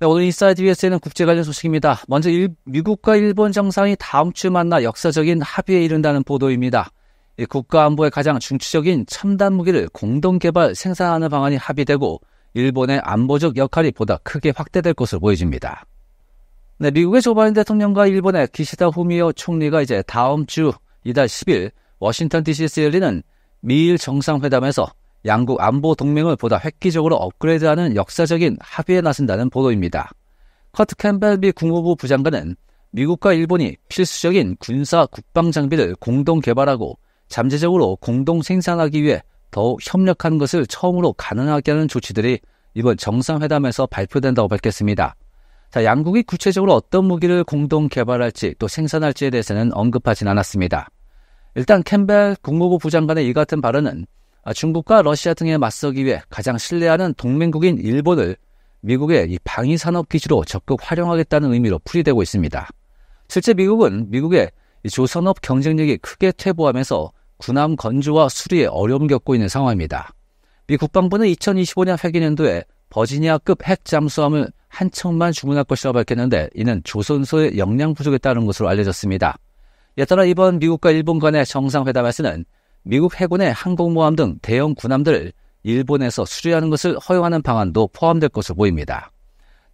네, 오늘 인사이드 위에는 국제 관련 소식입니다. 먼저 일, 미국과 일본 정상이 다음 주 만나 역사적인 합의에 이른다는 보도입니다. 국가안보에 가장 중추적인 첨단 무기를 공동 개발 생산하는 방안이 합의되고 일본의 안보적 역할이 보다 크게 확대될 것으로 보여집니다. 네, 미국의 조 바이든 대통령과 일본의 기시다 후미오 총리가 이제 다음 주 이달 10일 워싱턴 DC에서 열리는 미일 정상회담에서 양국 안보 동맹을 보다 획기적으로 업그레이드하는 역사적인 합의에 나선다는 보도입니다. 커트 캠벨 비 국무부 부장관은 미국과 일본이 필수적인 군사 국방 장비를 공동 개발하고 잠재적으로 공동 생산하기 위해 더욱 협력하는 것을 처음으로 가능하게 하는 조치들이 이번 정상회담에서 발표된다고 밝혔습니다. 자, 양국이 구체적으로 어떤 무기를 공동 개발할지 또 생산할지에 대해서는 언급하진 않았습니다. 일단 캠벨 국무부 부장관의 이 같은 발언은 아, 중국과 러시아 등에 맞서기 위해 가장 신뢰하는 동맹국인 일본을 미국의 이 방위 산업 기지로 적극 활용하겠다는 의미로 풀이되고 있습니다. 실제 미국은 미국의 조선업 경쟁력이 크게 퇴보하면서 군함 건조와 수리에 어려움 겪고 있는 상황입니다. 미 국방부는 2025년 회기년도에 버지니아급 핵 잠수함을 한 척만 주문할 것이라고 밝혔는데 이는 조선소의 역량 부족에 따른 것으로 알려졌습니다. 이에 따라 이번 미국과 일본 간의 정상회담에서는 미국 해군의 항공모함 등 대형 군함들 일본에서 수리하는 것을 허용하는 방안도 포함될 것으로 보입니다.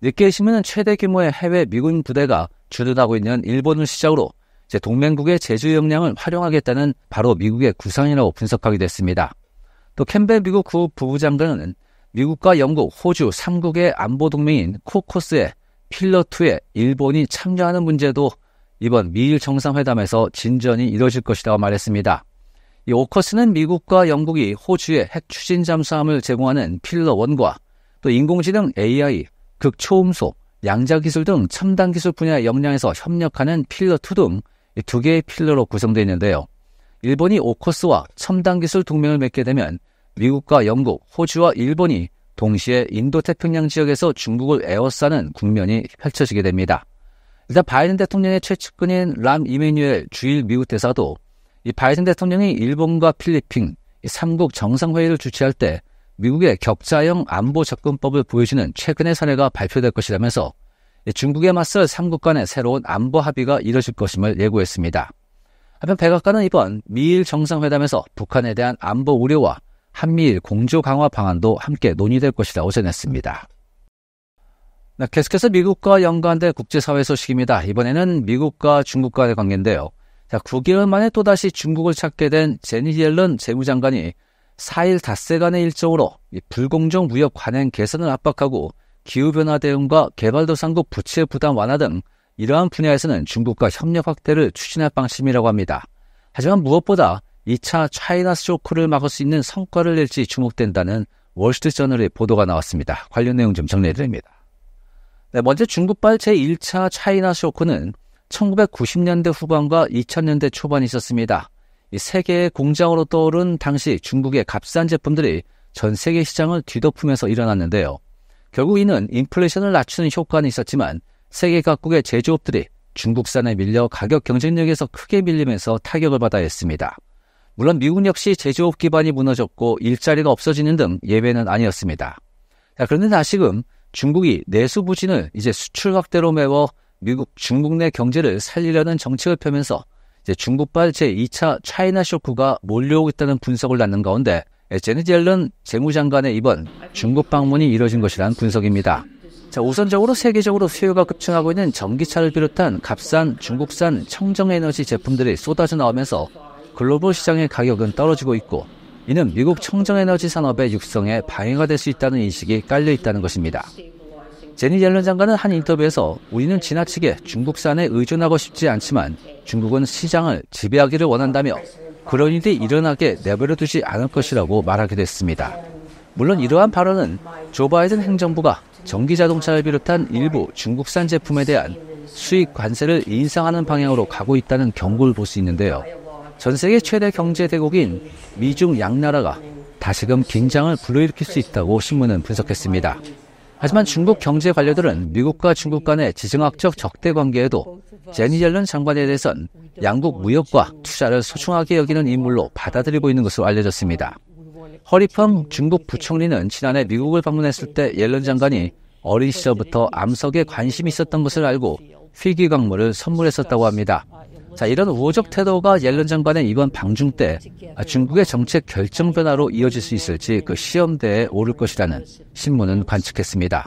늦게 시면은 최대 규모의 해외 미군 부대가 주둔하고 있는 일본을 시작으로 제 동맹국의 제주 역량을 활용하겠다는 바로 미국의 구상이라고 분석하기도했습니다또 캠벨 미국 구 부부장관은 미국과 영국, 호주 3국의 안보 동맹인 코코스의 필러2에 일본이 참여하는 문제도 이번 미일 정상회담에서 진전이 이뤄질 것이라고 말했습니다. 이 오커스는 미국과 영국이 호주에 핵 추진 잠수함을 제공하는 필러 1과또 인공지능 AI, 극초음속, 양자 기술 등 첨단 기술 분야 역량에서 협력하는 필러 2등 두 개의 필러로 구성되어 있는데요. 일본이 오커스와 첨단 기술 동맹을 맺게 되면 미국과 영국, 호주와 일본이 동시에 인도태평양 지역에서 중국을 에워싸는 국면이 펼쳐지게 됩니다. 일단 바이든 대통령의 최측근인 람 이메뉴엘 주일 미국 대사도 이 바이든 대통령이 일본과 필리핀 3국 정상회의를 주최할 때 미국의 격자형 안보 접근법을 보여주는 최근의 사례가 발표될 것이라면서 중국에 맞설 3국 간의 새로운 안보 합의가 이뤄질 것임을 예고했습니다. 한편 백악관은 이번 미일 정상회담에서 북한에 대한 안보 우려와 한미일 공조 강화 방안도 함께 논의될 것이라고 전했습니다. 네, 계속해서 미국과 연관된 국제사회 소식입니다. 이번에는 미국과 중국 간의 관계인데요. 자, 9개월 만에 또다시 중국을 찾게 된 제니 옐런 재무장관이 4일 닷새간의 일정으로 불공정 무역 관행 개선을 압박하고 기후변화 대응과 개발도상국 부채 부담 완화 등 이러한 분야에서는 중국과 협력 확대를 추진할 방침이라고 합니다. 하지만 무엇보다 2차 차이나 쇼크를 막을 수 있는 성과를 낼지 주목된다는 월스트리트저널의 보도가 나왔습니다. 관련 내용 좀 정리해드립니다. 네, 먼저 중국발 제1차 차이나 쇼크는 1990년대 후반과 2000년대 초반이 있었습니다. 세계의 공장으로 떠오른 당시 중국의 값싼 제품들이 전 세계 시장을 뒤덮으면서 일어났는데요. 결국 이는 인플레이션을 낮추는 효과는 있었지만 세계 각국의 제조업들이 중국산에 밀려 가격 경쟁력에서 크게 밀리면서 타격을 받아야 했습니다. 물론 미국 역시 제조업 기반이 무너졌고 일자리가 없어지는 등 예외는 아니었습니다. 그런데 다시금 중국이 내수 부진을 이제 수출 확대로 메워 미국 중국 내 경제를 살리려는 정책을 펴면서 중국발 제2차 차이나 쇼크가 몰려오고 있다는 분석을 낳는 가운데 제니지 앨런 재무장관의 이번 중국 방문이 이뤄진 것이란 분석입니다. 자, 우선적으로 세계적으로 수요가 급증하고 있는 전기차를 비롯한 값싼 중국산 청정에너지 제품들이 쏟아져 나오면서 글로벌 시장의 가격은 떨어지고 있고 이는 미국 청정에너지 산업의 육성에 방해가 될 수 있다는 인식이 깔려 있다는 것입니다. 제니 옐런 장관은 한 인터뷰에서 우리는 지나치게 중국산에 의존하고 싶지 않지만 중국은 시장을 지배하기를 원한다며 그런 일이 일어나게 내버려 두지 않을 것이라고 말하기도 했습니다. 물론 이러한 발언은 조 바이든 행정부가 전기 자동차를 비롯한 일부 중국산 제품에 대한 수익 관세를 인상하는 방향으로 가고 있다는 경고를 볼 수 있는데요. 전 세계 최대 경제 대국인 미중 양나라가 다시금 긴장을 불러일으킬 수 있다고 신문은 분석했습니다. 하지만 중국 경제 관료들은 미국과 중국 간의 지정학적 적대 관계에도 제니 젤런 장관에 대해선 양국 무역과 투자를 소중하게 여기는 인물로 받아들이고 있는 것으로 알려졌습니다. 허리펌 중국 부총리는 지난해 미국을 방문했을 때 옐런 장관이 어린 시절부터 암석에 관심이 있었던 것을 알고 필기 광물을 선물했었다고 합니다. 자, 이런 우호적 태도가 옐런 장관의 이번 방중 때 중국의 정책 결정 변화로 이어질 수 있을지 그 시험대에 오를 것이라는 신문은 관측했습니다.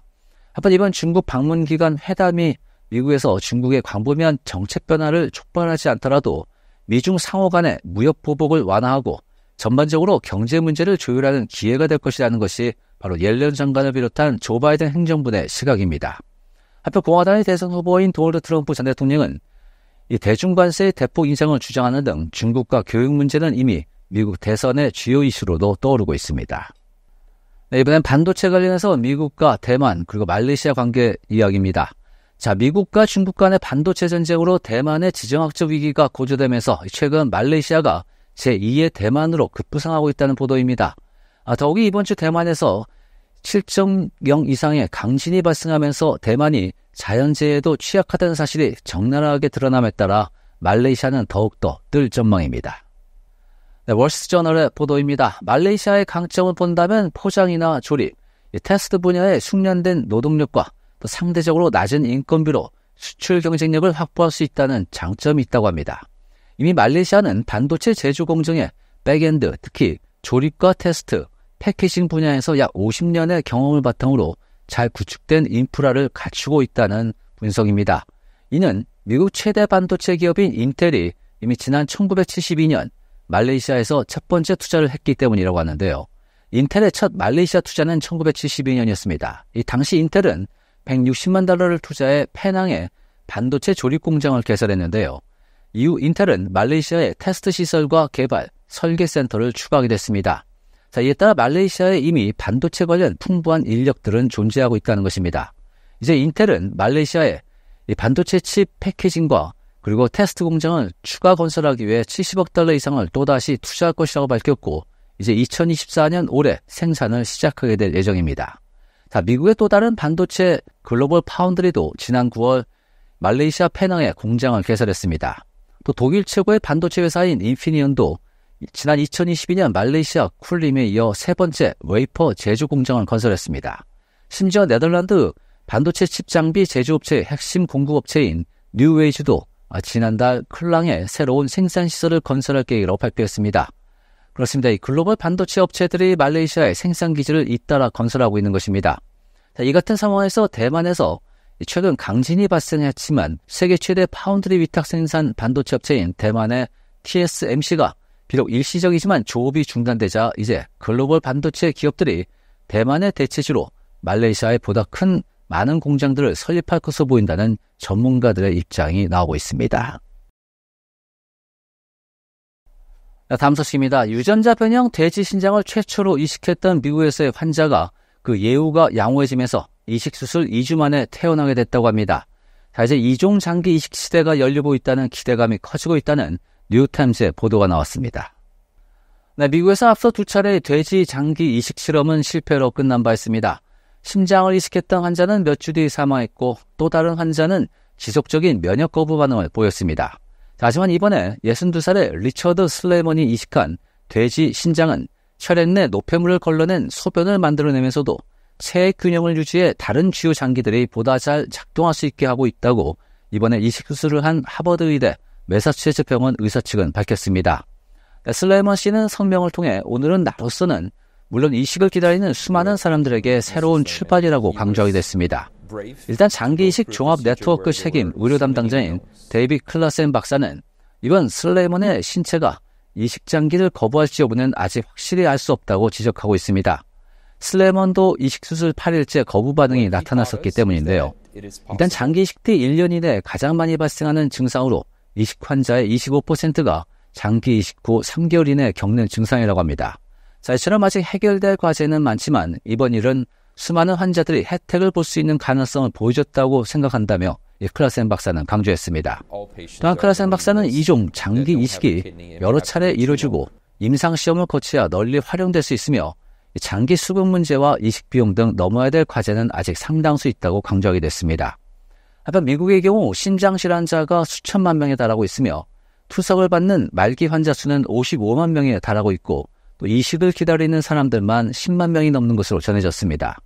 한편 이번 중국 방문 기간 회담이 미국에서 중국의 광범위한 정책 변화를 촉발하지 않더라도 미중 상호 간의 무역 보복을 완화하고 전반적으로 경제 문제를 조율하는 기회가 될 것이라는 것이 바로 옐런 장관을 비롯한 조 바이든 행정부 의 시각입니다. 한편 공화당의 대선 후보인 도널드 트럼프 전 대통령은 이 대중관세의 대폭 인상을 주장하는 등 중국과 교육 문제는 이미 미국 대선의 주요 이슈로도 떠오르고 있습니다. 네, 이번엔 반도체 관련해서 미국과 대만 그리고 말레이시아 관계 이야기입니다. 자, 미국과 중국 간의 반도체 전쟁으로 대만의 지정학적 위기가 고조되면서 최근 말레이시아가 제2의 대만으로 급부상하고 있다는 보도입니다. 아, 더욱이 이번 주 대만에서 7.0 이상의 강진이 발생하면서 대만이 자연재해에도 취약하다는 사실이 적나라하게 드러남에 따라 말레이시아는 더욱더 뜰 전망입니다. 네, 월스저널의 보도입니다. 말레이시아의 강점을 본다면 포장이나 조립, 테스트 분야에 숙련된 노동력과 또 상대적으로 낮은 인건비로 수출 경쟁력을 확보할 수 있다는 장점이 있다고 합니다. 이미 말레이시아는 반도체 제조 공정에 백엔드, 특히 조립과 테스트, 패키싱 분야에서 약 50년의 경험을 바탕으로 잘 구축된 인프라를 갖추고 있다는 분석입니다. 이는 미국 최대 반도체 기업인 인텔이 이미 지난 1972년 말레이시아에서 첫 번째 투자를 했기 때문이라고 하는데요. 인텔의 첫 말레이시아 투자는 1972년이었습니다. 이 당시 인텔은 160만 달러를 투자해 페낭에 반도체 조립 공장을 개설했는데요. 이후 인텔은 말레이시아에 테스트 시설과 개발, 설계 센터를 추가하게 됐습니다. 자, 이에 따라 말레이시아에 이미 반도체 관련 풍부한 인력들은 존재하고 있다는 것입니다. 이제 인텔은 말레이시아에 반도체 칩 패키징과 그리고 테스트 공장을 추가 건설하기 위해 70억 달러 이상을 또다시 투자할 것이라고 밝혔고 이제 2024년 올해 생산을 시작하게 될 예정입니다. 자, 미국의 또 다른 반도체 글로벌 파운드리도 지난 9월 말레이시아 페낭에 공장을 개설했습니다. 또 독일 최고의 반도체 회사인 인피니언도 지난 2022년 말레이시아 쿨림에 이어 세 번째 웨이퍼 제조 공장을 건설했습니다. 심지어 네덜란드 반도체 칩 장비 제조업체의 핵심 공급업체인 뉴웨이즈도 지난달 클랑에 새로운 생산 시설을 건설할 계획으로 발표했습니다. 그렇습니다. 이 글로벌 반도체 업체들이 말레이시아의 생산 기지를 잇따라 건설하고 있는 것입니다. 이 같은 상황에서 대만에서 최근 강진이 발생했지만 세계 최대 파운드리 위탁 생산 반도체 업체인 대만의 TSMC가 비록 일시적이지만 조업이 중단되자 이제 글로벌 반도체 기업들이 대만의 대체주로 말레이시아에 보다 큰 많은 공장들을 설립할 것으로 보인다는 전문가들의 입장이 나오고 있습니다. 다음 소식입니다. 유전자 변형 돼지 신장을 최초로 이식했던 미국에서의 환자가 그 예후가 양호해지면서 이식 수술 2주 만에 태어나게 됐다고 합니다. 자, 이제 이종 장기 이식 시대가 열리고 있다는 기대감이 커지고 있다는 뉴타임스의 보도가 나왔습니다. 네, 미국에서 앞서 두 차례 돼지 장기 이식 실험은 실패로 끝난 바 있습니다. 심장을 이식했던 환자는 몇 주 뒤 사망했고 또 다른 환자는 지속적인 면역 거부 반응을 보였습니다. 하지만 이번에 62살의 리처드 슬레먼이 이식한 돼지 신장은 혈액 내 노폐물을 걸러낸 소변을 만들어내면서도 체액 균형을 유지해 다른 주요 장기들이 보다 잘 작동할 수 있게 하고 있다고 이번에 이식 수술을 한 하버드 의대 매사추세츠 병원 의사 측은 밝혔습니다. 그러니까 슬레이먼 씨는 성명을 통해 오늘은 나로서는 물론 이식을 기다리는 수많은 사람들에게 새로운 출발이라고 강조하게 됐습니다. 일단 장기 이식 종합 네트워크 책임 의료 담당자인 데이비 클라센 박사는 이번 슬레이먼의 신체가 이식 장기를 거부할지 여부는 아직 확실히 알 수 없다고 지적하고 있습니다. 슬레먼도 이 이식 수술 8일째 거부 반응이 나타났었기 때문인데요. 일단 장기 이식 뒤 1년 이내 가장 많이 발생하는 증상으로 이식 환자의 25%가 장기 이식 후 3개월 이내 겪는 증상이라고 합니다. 자, 이처럼 아직 해결될 과제는 많지만 이번 일은 수많은 환자들이 혜택을 볼 수 있는 가능성을 보여줬다고 생각한다며 클라센 박사는 강조했습니다. 또한 클라센 박사는 이종 장기 이식이 여러 차례 이루어지고 임상시험을 거쳐야 널리 활용될 수 있으며 장기 수급 문제와 이식 비용 등 넘어야 될 과제는 아직 상당수 있다고 강조하게 됐습니다. 하지만 미국의 경우 신장실 환자가 수천만 명에 달하고 있으며 투석을 받는 말기 환자 수는 55만 명에 달하고 있고 또 이식을 기다리는 사람들만 10만 명이 넘는 것으로 전해졌습니다.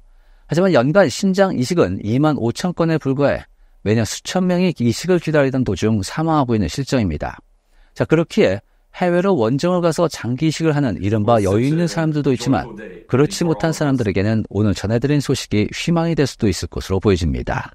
하지만 연간 신장 이식은 2만 5천 건에 불과해 매년 수천 명이 이식을 기다리던 도중 사망하고 있는 실정입니다. 자 그렇기에 해외로 원정을 가서 장기 이식을 하는 이른바 여유 있는 사람들도 있지만 그렇지 못한 사람들에게는 오늘 전해드린 소식이 희망이 될 수도 있을 것으로 보여집니다.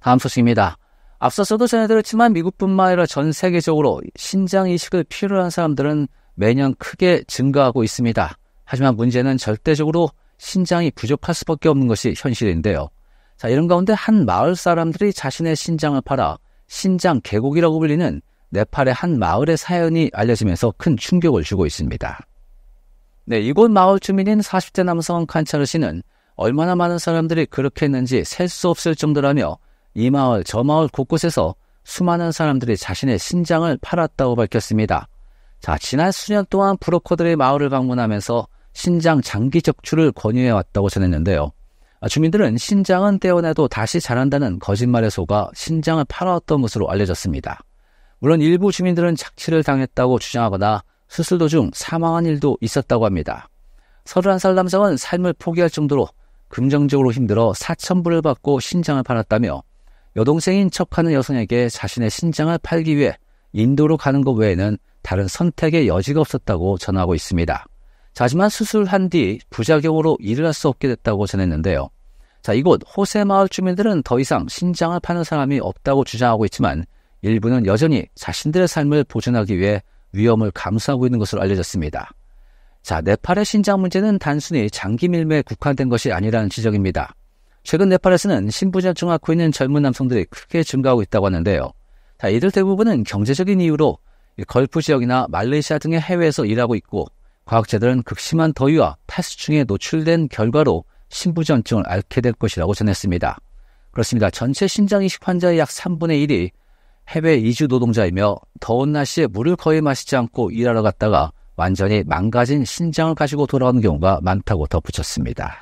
다음 소식입니다. 앞서서도 전해드렸지만 미국뿐만 아니라 전 세계적으로 신장 이식을 필요로 한 사람들은 매년 크게 증가하고 있습니다. 하지만 문제는 절대적으로 신장이 부족할 수밖에 없는 것이 현실인데요. 자, 이런 가운데 한 마을 사람들이 자신의 신장을 팔아 신장 계곡이라고 불리는 네팔의 한 마을의 사연이 알려지면서 큰 충격을 주고 있습니다. 네, 이곳 마을 주민인 40대 남성 칸차르 씨는 얼마나 많은 사람들이 그렇게 했는지 셀 수 없을 정도라며 이 마을 저 마을 곳곳에서 수많은 사람들이 자신의 신장을 팔았다고 밝혔습니다. 자, 지난 수년 동안 브로커들의 마을을 방문하면서 신장 장기 적출을 권유해 왔다고 전했는데요. 아, 주민들은 신장은 떼어내도 다시 자란다는 거짓말에 속아 신장을 팔아왔던 것으로 알려졌습니다. 물론 일부 주민들은 착취를 당했다고 주장하거나 수술 도중 사망한 일도 있었다고 합니다. 31살 남성은 삶을 포기할 정도로 긍정적으로 힘들어 4천불을 받고 신장을 팔았다며 여동생인 척하는 여성에게 자신의 신장을 팔기 위해 인도로 가는 것 외에는 다른 선택의 여지가 없었다고 전하고 있습니다. 자지만 수술한 뒤 부작용으로 일을 할 수 없게 됐다고 전했는데요. 자, 이곳 호세 마을 주민들은 더 이상 신장을 파는 사람이 없다고 주장하고 있지만 일부는 여전히 자신들의 삶을 보존하기 위해 위험을 감수하고 있는 것으로 알려졌습니다. 자, 네팔의 신장 문제는 단순히 장기 밀매에 국한된 것이 아니라는 지적입니다. 최근 네팔에서는 신부전증을 앓고 있는 젊은 남성들이 크게 증가하고 있다고 하는데요. 자, 이들 대부분은 경제적인 이유로 걸프 지역이나 말레이시아 등의 해외에서 일하고 있고 과학자들은 극심한 더위와 패스충에 노출된 결과로 신부전증을 앓게 될 것이라고 전했습니다. 그렇습니다. 전체 신장 이식 환자의 약 3분의 1이 해외 이주 노동자이며 더운 날씨에 물을 거의 마시지 않고 일하러 갔다가 완전히 망가진 신장을 가지고 돌아오는 경우가 많다고 덧붙였습니다.